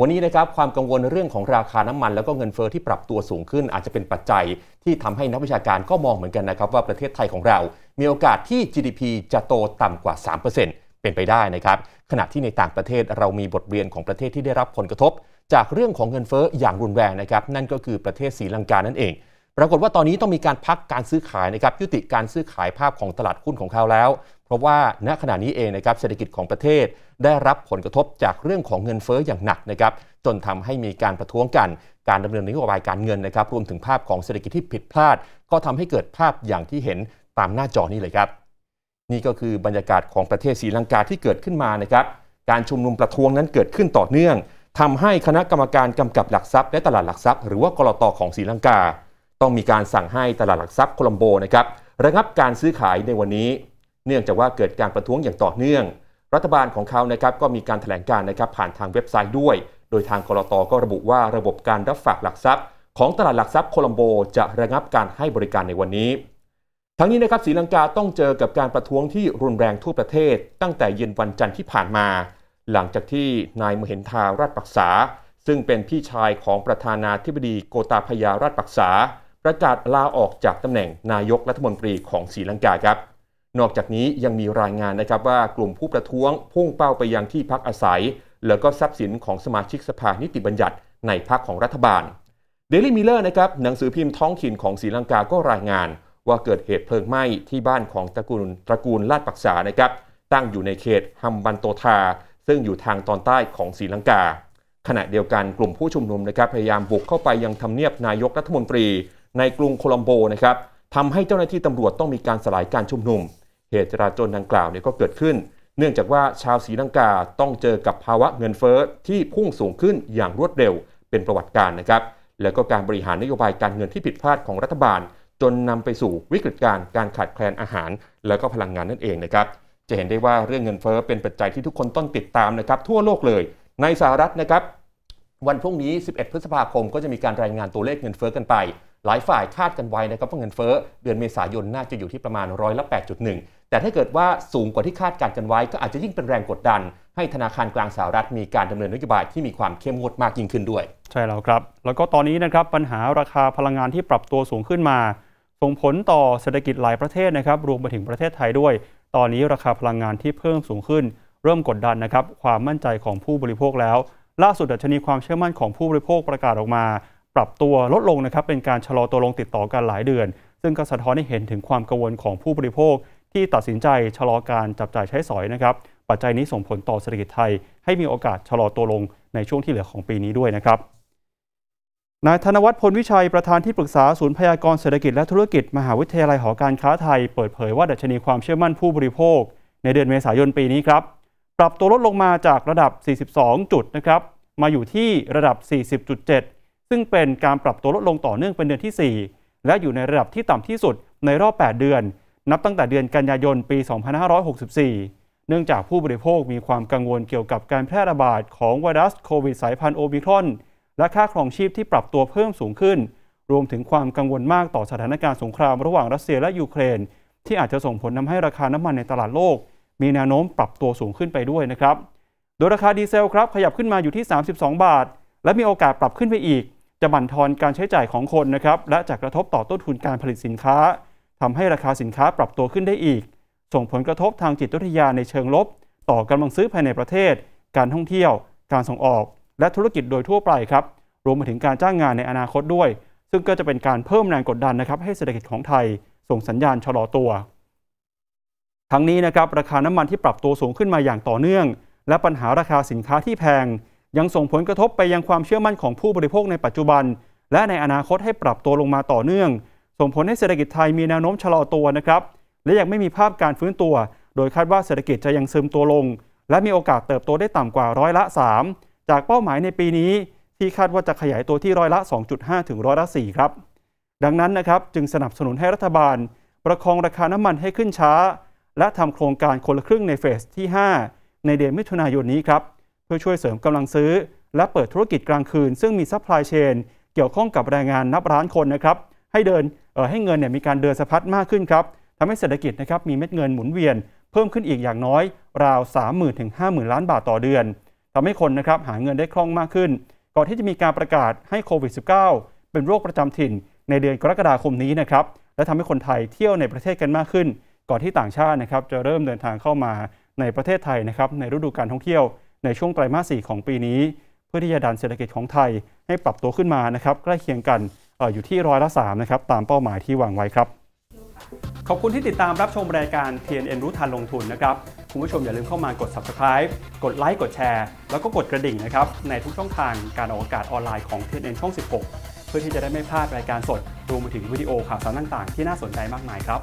วันนี้นะครับความกังวลเรื่องของราคาน้ำมันแล้วก็เงินเฟอ้อที่ปรับตัวสูงขึ้นอาจจะเป็นปัจจัย ที่ทำให้นักวิชาการก็มองเหมือนกันนะครับว่าประเทศไทยของเรา มีโอกาสที่ GDP จะโตต่ำกว่า 3%เป็นไปได้นะครับ ขณะที่ในต่างประเทศเรามีบทเรียนของประเทศที่ได้รับผลกระทบ จากเรื่องของเงินเฟอ้ออย่างรุนแรงนะครับ นั่นก็คือประเทศศรีลังกา นั่นเองปรากฏว่าตอนนี้ต้องมีการพักการซื้อขายนะครับยุติการซื้อขายภาพของตลาดหุ้นของเขาแล้ว เพราะว่าณขณะนี้เองนะครับเศรษฐกิจของประเทศ ได้รับผลกระทบจากเรื่องของเงินเฟ้ออย่างหนักนะครับจนทำให้มีการประท้วงกัน การดำเนินนโยบายการเงินนะครับรวมถึงภาพของเศรษฐกิจที่ผิดพลาด ก็ทำให้เกิดภาพอย่างที่เห็นตามหน้าจอนี้เลยครับ นี่ก็คือบรรยากาศของประเทศศรีลังกาที่เกิดขึ้นมานะครับการชุมนุมประท้วงนั้นเกิดขึ้นต่อเนื่อง ทำให้คณะกรรมการกำกับหลักทรัพย์ และตลาดหลักทรัพย์ หรือว่ากรตของศรีลังกาต้องมีการสั่งให้ตลาดหลักทรัพย์โคลัมโบนะครับระงับการซื้อขายในวันนี้ เนื่องจากว่าเกิดการประท้วงอย่างต่อเนื่อง รัฐบาลของเขานะครับก็มีการถแถลงการนะครับผ่านทางเว็บไซต์ด้วย โดยทางกรตก็ระบุว่าระบบการรับฝากหลักทรัพย์ ของตลาดหลักทรัพย์โคลัมโบ จะระงับการให้บริการในวันนี้ ทั้งนี้นะครับศรีลังกาต้องเจอกับการประท้วงที่รุนแรงทั่วประเทศตั้งแต่เย็นวันจันทร์ที่ผ่านมา หลังจากที่นายมเห็นทาราชปักษา ซึ่งเป็นพี่ชายของประธานาธิบดีโกตาพยาราชปักษาประกาศลาออกจากตำแหน่งนายกรัฐมนตรีของศรีลังกาครับ นอกจากนี้ยังมีรายงานนะครับว่ากลุ่มผู้ประท้วง พุ่งเป้าไปยังที่พักอาศัย แล้วก็ทรัพย์สินของสมาชิกสภานิติบัญญัติในพักของรัฐบาลเดลี่มิเลอร์นะครับหนังสือพิมพ์ท้องถิ่นของศรีลังกาก็รายงาน ว่าเกิดเหตุเพลิงไหม้ที่บ้านของตระกูลตระกูลลาดปักษานะครับตั้งอยู่ในเขตฮัมบันโตทา ซึ่งอยู่ทางตอนใต้ของศรีลังกา ขณะเดียวกันกลุ่มผู้ชุมนุมนะครับพยายามบุกเข้าไปยังทำเนียบนายกรัฐมนตรีในกรุงโคลัมโบนะครับทำให้เจ้าหน้าที่ตำรวจต้องมีการสลายการชุมนุม เหตุจราจนดังกล่าวเนี่ยก็เกิดขึ้น เนื่องจากว่าชาวสีลังกาต้องเจอกับภาวะเงินเฟ้อที่พุ่งสูงขึ้นอย่างรวดเร็วเป็นประวัติการนะครับ แล้วก็การบริหารนโยบายการเงินที่ผิดพลาดของรัฐบาล จนนำไปสู่วิกฤตการการขาดแคลนอาหารและก็พลังงานนั่นเองนะครับ จะเห็นได้ว่าเรื่องเงินเฟ้อเป็นปัจจัยที่ทุกคนต้องติดตามนะครับทั่วโลกเลย ในสหรัฐนะครับ วันพรุ่งนี้ 11 พฤษภาคม ก็จะมีการรายงานตัวเลขเงินเฟ้อกันไปหลายฝ่ายคาดกันไว้นะครับว่าเงินเฟ้อ เดือนเมษายนน่าจะอยู่ที่ประมาณร้อยละ8.1 แต่ถ้าเกิดว่าสูงกว่าที่คาดการกันไว้ ก็อาจจะยิ่งเป็นแรงกดดัน ให้ธนาคารกลางสหรัฐมีการดำเนินนโยบาย ที่มีความเข้มงวดมากยิ่งขึ้นด้วย ใช่แล้วครับ แล้วก็ตอนนี้นะครับปัญหาราคาพลังงานที่ปรับตัวสูงขึ้นมา ส่งผลต่อเศรษฐกิจหลายประเทศนะครับ รวมไปถึงประเทศไทยด้วย ตอนนี้ราคาพลังงานที่เพิ่มสูงขึ้น เริ่มกดดันนะครับ ความมั่นใจของผู้บริโภคแล้ว ล่าสุดดัชนีความเชื่อมั่นของผู้บริโภคประกาศออกมาปรับตัวลดลงนะครับเป็นการชะลอตัวลงติดต่อกันหลายเดือน ซึ่งก็สะท้อนให้เห็นถึงความกังวลของผู้บริโภค ที่ตัดสินใจชะลอการจับจ่ายใช้สอยนะครับปัจจัยนี้ส่งผลต่อเศรษฐกิจไทย ให้มีโอกาสชะลอตัวลงในช่วงที่เหลือของปีนี้ด้วยนะครับนายธนวัฒน์พลวิชัยประธานที่ปรึกษาศูนย์พยากรเศรษฐกิจและธุรกิจมหาวิทยาลัยหอการค้าไทยเปิดเผยว่าดัชนีความเชื่อมั่นผู้บริโภค ในเดือนเมษายนปีนี้ครับปรับตัวลดลงมาจากระดับ42จุดนะครับมาอยู่ที่ระดับ 40.7ซึ่งเป็นการปรับตัวลดลงต่อเนื่องเป็นเดือนที่ 4 และอยู่ในระดับที่ต่ำที่สุดในรอบ 8 เดือน นับตั้งแต่เดือนกันยายนปี 2564 เนื่องจากผู้บริโภคมีความกังวลเกี่ยวกับการแพร่ระบาด ของไวรัสโควิดสายพันธุ์โอมิครอน และค่าครองชีพที่ปรับตัวเพิ่มสูงขึ้น รวมถึงความกังวลมากต่อสถานการณ์สงครามระหว่างรัสเซียและยูเครน ที่อาจจะส่งผลทาให้ราคาน้ำมันในตลาดโลก มีแนวโน้มปรับตัวสูงขึ้นไปด้วยนะครับโดยราคาดีเซลครับขยับขึ้นมาอยู่ที่ 32 บาท และมีโอกาสปรับขึ้นไปอีกจะบั่นทอนการใช้จ่ายของคนนะครับและจะกระทบต่อต้นทุนการผลิตสินค้า ทำให้ราคาสินค้าปรับตัวขึ้นได้อีก ส่งผลกระทบทางจิตวิทยาในเชิงลบ ต่อกำลังซื้อภายในประเทศ การท่องเที่ยวการส่งออก และธุรกิจโดยทั่วไปครับรวมไปถึงการจ้างงานในอนาคตด้วย ซึ่งก็จะเป็นการเพิ่มแรงกดดันนะครับให้เศรษฐกิจของไทย ส่งสัญญาณชะลอตัว ทั้งนี้นะครับราคาน้ำมันที่ปรับตัวสูงขึ้นมาอย่างต่อเนื่อง และปัญหาราคาสินค้าที่แพงยังส่งผลกระทบไปยังความเชื่อมั่นของผู้บริโภคในปัจจุบัน และในอนาคตให้ปรับตัวลงมาต่อเนื่อง ส่งผลให้เศรษฐกิจไทยมีแนวโน้มชะลอตัวนะครับ และยังไม่มีภาพการฟื้นตัว โดยคาดว่าเศรษฐกิจจะยังซึมตัวลง และมีโอกาสเติบโตได้ต่ำกว่าร้อยละ 3 จากเป้าหมายในปีนี้ ที่คาดว่าจะขยายตัวที่ร้อยละ2.5ถึงร้อยละ4ครับดังนั้นนะครับจึงสนับสนุนให้รัฐบาล ประคองราคาน้ำมันให้ขึ้นช้า และทำโครงการคนละครึ่งในเฟสที่ 5 ในเดือนมิถุนายนนี้ครับเพื่อช่วยเสริมกำลังซื้อ และเปิดธุรกิจกลางคืนซึ่งมีซัพพลายเชนเกี่ยวข้องกับแรงงานนับล้านคนนะครับ ให้เดินให้เงินเนี่ยมีการเดินสะพัดมากขึ้นครับทำให้เศรษฐกิจนะครับมีเม็ดเงินหมุนเวียน เพิ่มขึ้นอีกอย่างน้อยราว 3 0 0 0 0ถึง50,000ล้านบาทต่อเดือนทำให้คนนะครับหาเงินได้คล่องมากขึ้น ก่อนที่จะมีการประกาศให้โควิด -19 เป็นโรคประจำถิ่น ในเดือนกรกฎาคมนี้นะครับและทำให้คนไทยเที่ยวในประเทศกันมากขึ้น ก่อนที่ต่างชาตินะครับจะเริ่มเดินทางเข้ามาในประเทศไทยนะครับในฤดูการท่องเที่ยวในช่วงไตรมาสสี่ของปีนี้ เพื่อที่จะดันเศรษฐกิจของไทยให้ปรับตัวขึ้นมานะครับใกล้เคียงกันออยู่ที่ร้อยละสามนะครับตามเป้าหมายที่วางไว้ครับขอบคุณที่ติดตามรับชมรายการ TNN รู้ทันลงทุนนะครับคุณผู้ชมอย่าลืมเข้ามากด subscribe กดไลค์กดแชร์แล้วก็กดกระดิ่งนะครับในทุกช่องทางการออกอากาศออนไลน์ของ TNN ช่อง 16 เพื่อที่จะได้ไม่พลาดรายการสดรวมไปถึงวิดีโอข่าวสารต่างๆที่น่าสนใจมากมายครับ